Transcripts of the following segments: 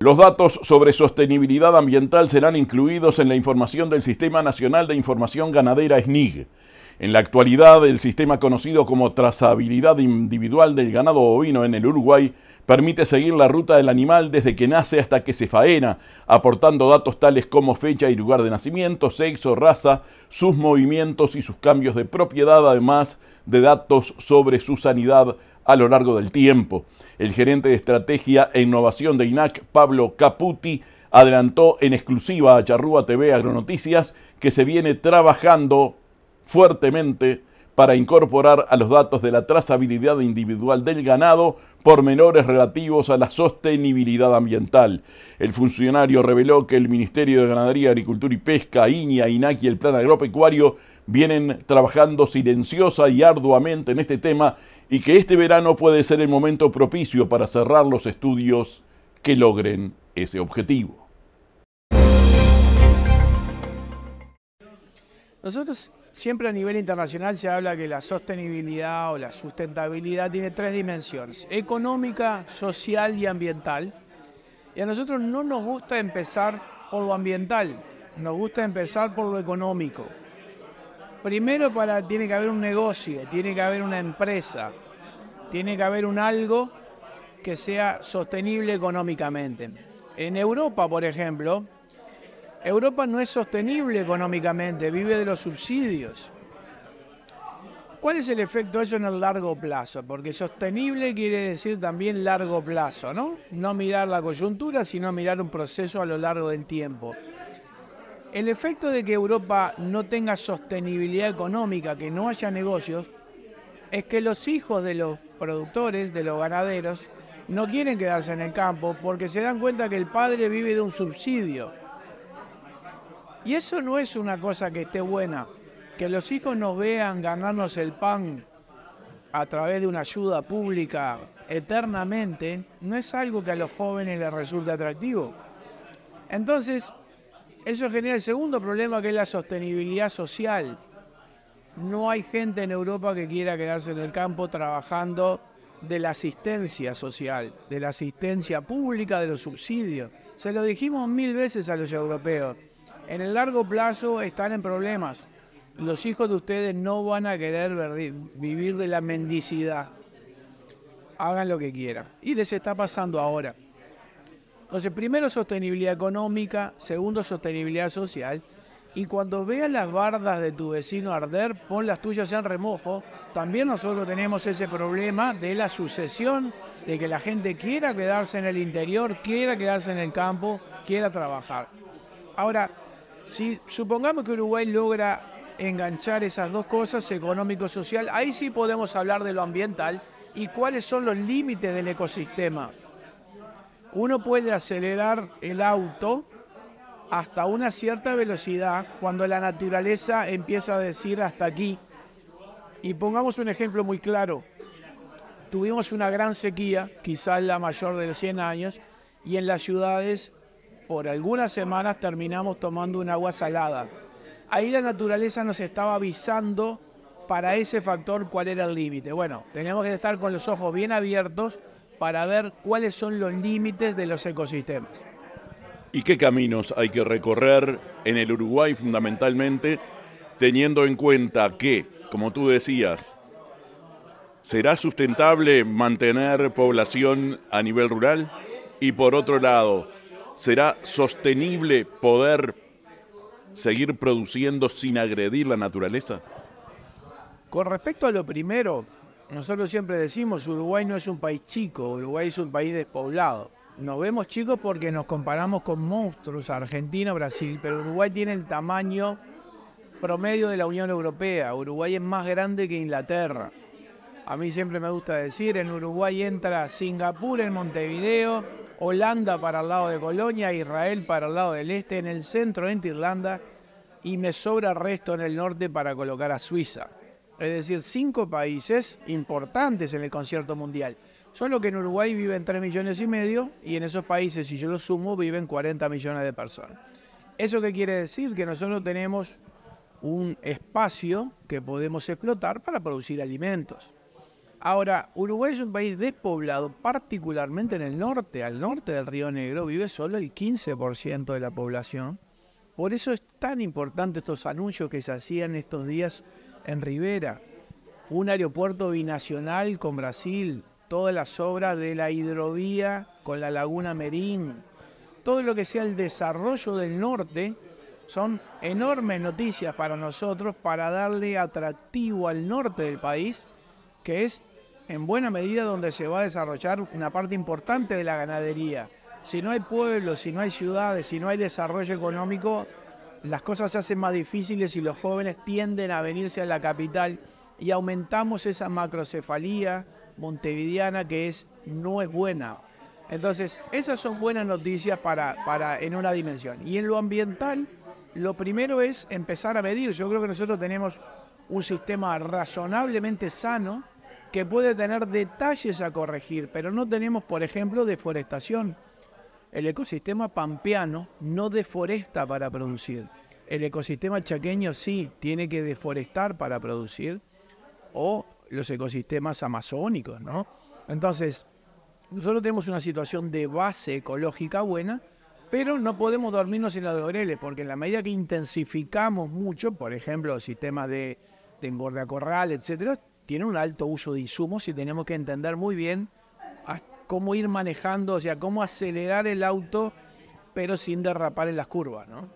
Los datos sobre sostenibilidad ambiental serán incluidos en la información del Sistema Nacional de Información Ganadera SNIG. En la actualidad, el sistema conocido como trazabilidad individual del ganado ovino en el Uruguay permite seguir la ruta del animal desde que nace hasta que se faena, aportando datos tales como fecha y lugar de nacimiento, sexo, raza, sus movimientos y sus cambios de propiedad, además de datos sobre su sanidad a lo largo del tiempo. El gerente de estrategia e innovación de INAC, Pablo Caputi, adelantó en exclusiva a Charrúa TV Agronoticias que se viene trabajando fuertemente para incorporar a los datos de la trazabilidad individual del ganado por menores relativos a la sostenibilidad ambiental. El funcionario reveló que el Ministerio de Ganadería, Agricultura y Pesca, INIA, INAC y el Plan Agropecuario vienen trabajando silenciosa y arduamente en este tema y que este verano puede ser el momento propicio para cerrar los estudios que logren ese objetivo. Nosotros Siempre a nivel internacional se habla que la sostenibilidad o la sustentabilidad tiene tres dimensiones, económica, social y ambiental. Y a nosotros no nos gusta empezar por lo ambiental, nos gusta empezar por lo económico. Primero para, tiene que haber un negocio, tiene que haber una empresa, tiene que haber un algo que sea sostenible económicamente. En Europa, por ejemplo, Europa no es sostenible económicamente, vive de los subsidios. ¿Cuál es el efecto de eso en el largo plazo? Porque sostenible quiere decir también largo plazo, ¿no? No mirar la coyuntura, sino mirar un proceso a lo largo del tiempo. El efecto de que Europa no tenga sostenibilidad económica, que no haya negocios, es que los hijos de los productores, de los ganaderos, no quieren quedarse en el campo porque se dan cuenta que el padre vive de un subsidio y eso no es una cosa que esté buena. Que los hijos nos vean ganarnos el pan a través de una ayuda pública eternamente, no es algo que a los jóvenes les resulte atractivo. Entonces, eso genera el segundo problema que es la sostenibilidad social. No hay gente en Europa que quiera quedarse en el campo trabajando de la asistencia social, de la asistencia pública, de los subsidios. Se lo dijimos mil veces a los europeos en el largo plazo están en problemas. Los hijos de ustedes no van a querer vivir de la mendicidad. Hagan lo que quieran. Y les está pasando ahora. Entonces, primero sostenibilidad económica, segundo sostenibilidad social. Y cuando veas las bardas de tu vecino arder, pon las tuyas en remojo. También nosotros tenemos ese problema de la sucesión, de que la gente quiera quedarse en el interior, quiera quedarse en el campo, quiera trabajar. Ahora, si supongamos que Uruguay logra enganchar esas dos cosas, económico-social, ahí sí podemos hablar de lo ambiental y cuáles son los límites del ecosistema. Uno puede acelerar el auto hasta una cierta velocidad cuando la naturaleza empieza a decir hasta aquí. Y pongamos un ejemplo muy claro. Tuvimos una gran sequía, quizás la mayor de los 100 años, y en las ciudades por algunas semanas terminamos tomando un agua salada. Ahí la naturaleza nos estaba avisando para ese factor cuál era el límite. Bueno, tenemos que estar con los ojos bien abiertos para ver cuáles son los límites de los ecosistemas. ¿Y qué caminos hay que recorrer en el Uruguay fundamentalmente, teniendo en cuenta que, como tú decías, ¿será sustentable mantener población a nivel rural? Y por otro lado, ¿Será sostenible poder seguir produciendo sin agredir la naturaleza? Con respecto a lo primero, nosotros siempre decimos, Uruguay no es un país chico, Uruguay es un país despoblado. Nos vemos chicos porque nos comparamos con monstruos, Argentina, Brasil, pero Uruguay tiene el tamaño promedio de la Unión Europea. Uruguay es más grande que Inglaterra. A mí siempre me gusta decir, en Uruguay entra Singapur, en Montevideo, Holanda para el lado de Colonia, Israel para el lado del este, en el centro entre Irlanda y me sobra resto en el norte para colocar a Suiza. Es decir, cinco países importantes en el concierto mundial. Solo que en Uruguay viven 3 millones y medio y en esos países, si yo lo sumo, viven 40 millones de personas. ¿Eso qué quiere decir? Que nosotros tenemos un espacio que podemos explotar para producir alimentos. Ahora, Uruguay es un país despoblado, particularmente en el norte, al norte del Río Negro, vive solo el 15% de la población. Por eso es tan importante estos anuncios que se hacían estos días en Rivera. Un aeropuerto binacional con Brasil, todas las obras de la hidrovía con la laguna Merín, todo lo que sea el desarrollo del norte, son enormes noticias para nosotros para darle atractivo al norte del país, que es en buena medida donde se va a desarrollar una parte importante de la ganadería. Si no hay pueblos, si no hay ciudades, si no hay desarrollo económico, las cosas se hacen más difíciles y los jóvenes tienden a venirse a la capital y aumentamos esa macrocefalía montevideana que es, no es buena. Entonces, esas son buenas noticias para, para en una dimensión. Y en lo ambiental, lo primero es empezar a medir. Yo creo que nosotros tenemos un sistema razonablemente sano que puede tener detalles a corregir, pero no tenemos, por ejemplo, deforestación. El ecosistema pampeano no deforesta para producir. El ecosistema chaqueño sí tiene que deforestar para producir, o los ecosistemas amazónicos, ¿no? Entonces, nosotros tenemos una situación de base ecológica buena, pero no podemos dormirnos en los laureles, porque en la medida que intensificamos mucho, por ejemplo, sistemas de, de a corral, etcétera, tiene un alto uso de insumos y tenemos que entender muy bien cómo ir manejando, o sea, cómo acelerar el auto, pero sin derrapar en las curvas, ¿no?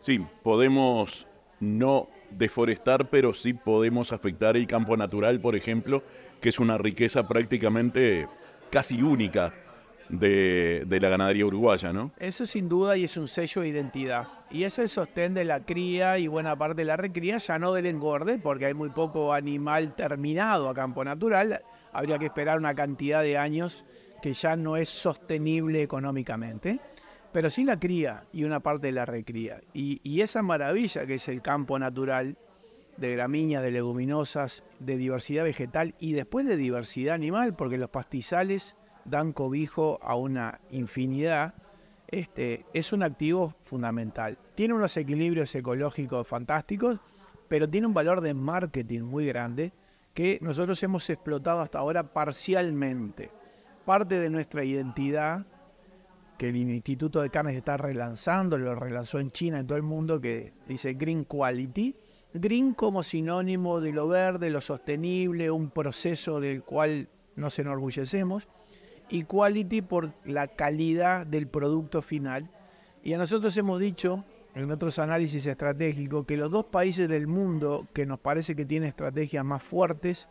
Sí, podemos no deforestar, pero sí podemos afectar el campo natural, por ejemplo, que es una riqueza prácticamente casi única de, la ganadería uruguaya, ¿no? Eso sin duda y es un sello de identidad. Y es el sostén de la cría y buena parte de la recría, ya no del engorde, porque hay muy poco animal terminado a campo natural. Habría que esperar una cantidad de años que ya no es sostenible económicamente, pero sí la cría y una parte de la recría. Y, y esa maravilla que es el campo natural de gramíneas, de leguminosas, de diversidad vegetal y después de diversidad animal, porque los pastizales dan cobijo a una infinidad este, es un activo fundamental. Tiene unos equilibrios ecológicos fantásticos, pero tiene un valor de marketing muy grande que nosotros hemos explotado hasta ahora parcialmente. Parte de nuestra identidad, que el Instituto de Carnes está relanzando, lo relanzó en China, en todo el mundo, que dice Green Quality. Green como sinónimo de lo verde, lo sostenible, un proceso del cual nos enorgullecemos y quality por la calidad del producto final. Y a nosotros hemos dicho en otros análisis estratégicos que los dos países del mundo que nos parece que tienen estrategias más fuertes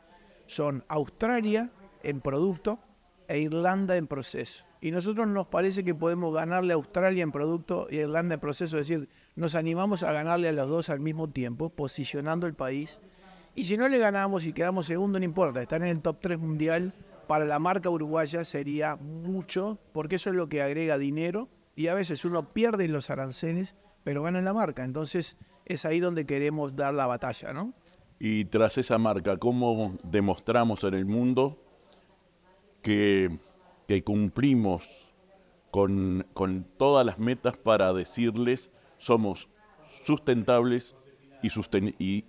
son Australia en producto e Irlanda en proceso. Y nosotros nos parece que podemos ganarle a Australia en producto y a Irlanda en proceso, es decir, nos animamos a ganarle a los dos al mismo tiempo, posicionando el país. Y si no le ganamos y quedamos segundo, no importa, están en el top 3 mundial para la marca uruguaya sería mucho, porque eso es lo que agrega dinero y a veces uno pierde en los aranceles, pero gana en la marca. Entonces es ahí donde queremos dar la batalla, ¿no? Y tras esa marca, ¿cómo demostramos en el mundo que, cumplimos con, todas las metas para decirles somos sustentables y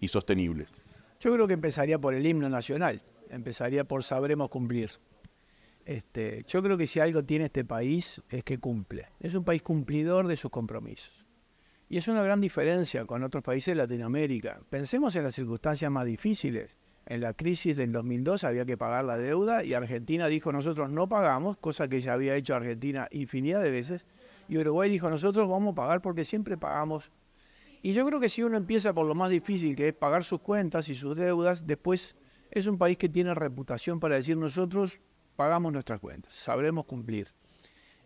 sostenibles? Yo creo que empezaría por el himno nacional. Empezaría por sabremos cumplir. Este, yo creo que si algo tiene este país es que cumple. Es un país cumplidor de sus compromisos. Y es una gran diferencia con otros países de Latinoamérica. Pensemos en las circunstancias más difíciles. En la crisis del 2002 había que pagar la deuda y Argentina dijo nosotros no pagamos, cosa que ya había hecho Argentina infinidad de veces. Y Uruguay dijo nosotros vamos a pagar porque siempre pagamos. Y yo creo que si uno empieza por lo más difícil, que es pagar sus cuentas y sus deudas, después es un país que tiene reputación para decir nosotros pagamos nuestras cuentas, sabremos cumplir.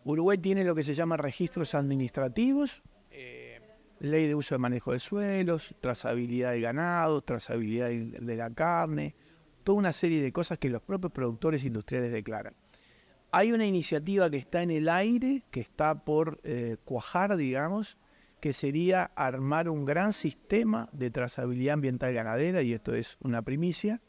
Uruguay tiene lo que se llama registros administrativos, eh, ley de uso de manejo de suelos, trazabilidad de ganado, trazabilidad de la carne, toda una serie de cosas que los propios productores industriales declaran. Hay una iniciativa que está en el aire, que está por eh, cuajar, digamos, que sería armar un gran sistema de trazabilidad ambiental ganadera, y esto es una primicia,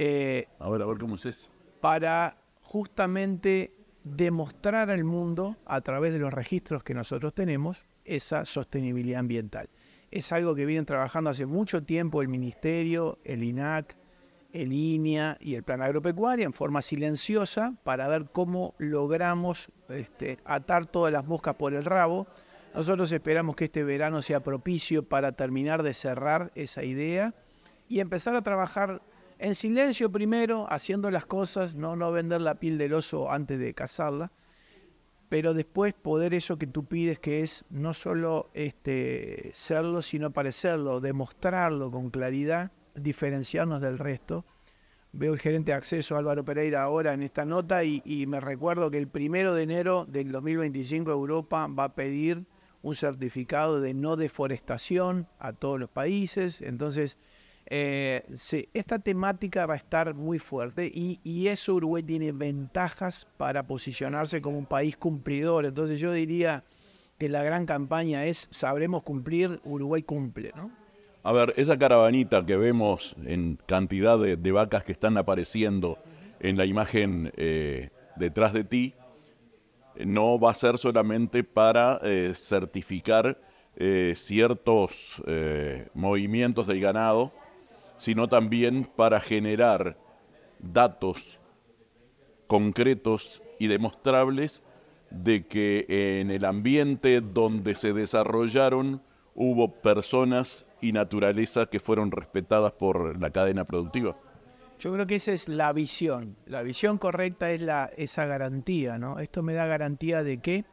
Ahora a ver, a ver cómo es eso. Para justamente demostrar al mundo, a través de los registros que nosotros tenemos, esa sostenibilidad ambiental. Es algo que vienen trabajando hace mucho tiempo el Ministerio, el INAC, el INIA y el Plan Agropecuario en forma silenciosa para ver cómo logramos este, atar todas las moscas por el rabo. Nosotros esperamos que este verano sea propicio para terminar de cerrar esa idea y empezar a trabajar en silencio primero, haciendo las cosas, no, no vender la piel del oso antes de cazarla, pero después poder eso que tú pides, que es no solo este, serlo, sino parecerlo, demostrarlo con claridad, diferenciarnos del resto. Veo el gerente de acceso Álvaro Pereira ahora en esta nota y, y me recuerdo que el primero de enero del 2025 Europa va a pedir un certificado de no deforestación a todos los países. Entonces, eh, esta temática va a estar muy fuerte y, y, eso Uruguay tiene ventajas para posicionarse como un país cumplidor. Entonces yo diría que la gran campaña es sabremos cumplir, Uruguay cumple, ¿no? A ver, esa caravanita que vemos en cantidad de, vacas que están apareciendo en la imagen eh, detrás de ti, eh, no va a ser solamente para certificar ciertos movimientos del ganado, sino también para generar datos concretos y demostrables de que eh, en el ambiente donde se desarrollaron hubo personas y naturaleza que fueron respetadas por la cadena productiva. Yo creo que esa es la visión. La visión correcta es esa garantía, ¿no? Esto me da garantía de que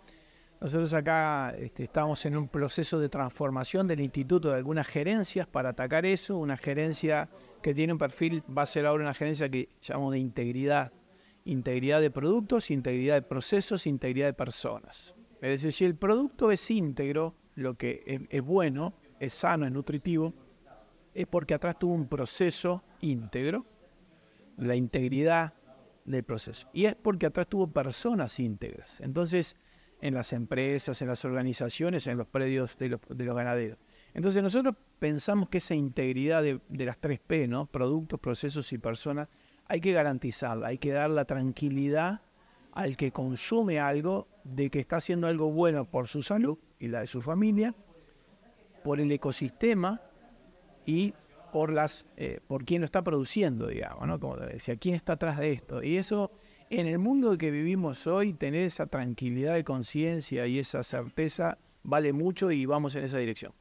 nosotros acá este, estamos en un proceso de transformación del instituto de algunas gerencias para atacar eso, una gerencia que tiene un perfil, va a ser ahora una gerencia que llamamos de integridad, integridad de productos, integridad de procesos, integridad de personas. Es decir, si el producto es íntegro, lo que es, es bueno, es sano, es nutritivo, es porque atrás tuvo un proceso íntegro, la integridad del proceso. Y es porque atrás tuvo personas íntegras. Entonces, en las empresas, en las organizaciones, en los predios de los, ganaderos. Entonces nosotros pensamos que esa integridad de, las tres p ¿no? productos, procesos y personas, hay que garantizarla, hay que dar la tranquilidad al que consume algo de que está haciendo algo bueno por su salud y la de su familia, por el ecosistema y por las eh, por quién lo está produciendo, digamos, ¿no? Como decía, quién está atrás de esto. Y eso en el mundo que vivimos hoy, tener esa tranquilidad de conciencia y esa certeza vale mucho y vamos en esa dirección.